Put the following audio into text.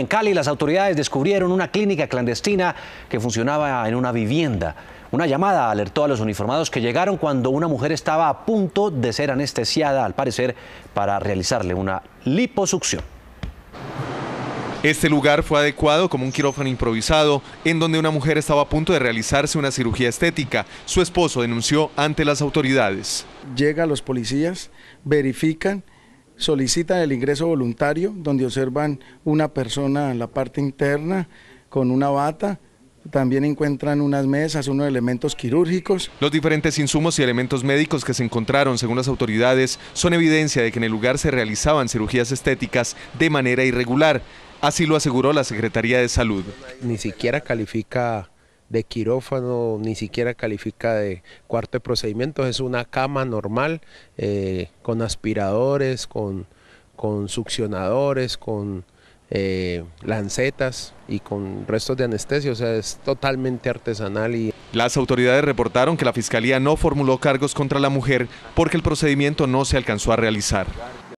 En Cali las autoridades descubrieron una clínica clandestina que funcionaba en una vivienda. Una llamada alertó a los uniformados que llegaron cuando una mujer estaba a punto de ser anestesiada, al parecer, para realizarle una liposucción. Este lugar fue adecuado como un quirófano improvisado, en donde una mujer estaba a punto de realizarse una cirugía estética. Su esposo denunció ante las autoridades. Llega a los policías, verifican solicitan el ingreso voluntario, donde observan una persona en la parte interna con una bata, también encuentran unas mesas, unos elementos quirúrgicos. Los diferentes insumos y elementos médicos que se encontraron, según las autoridades, son evidencia de que en el lugar se realizaban cirugías estéticas de manera irregular. Así lo aseguró la Secretaría de Salud. Ni siquiera califica de quirófano, ni siquiera califica de cuarto de procedimientos, es una cama normal eh, con aspiradores, con, con succionadores, con eh, lancetas y con restos de anestesia, o sea, es totalmente artesanal. Y... Las autoridades reportaron que la Fiscalía no formuló cargos contra la mujer porque el procedimiento no se alcanzó a realizar.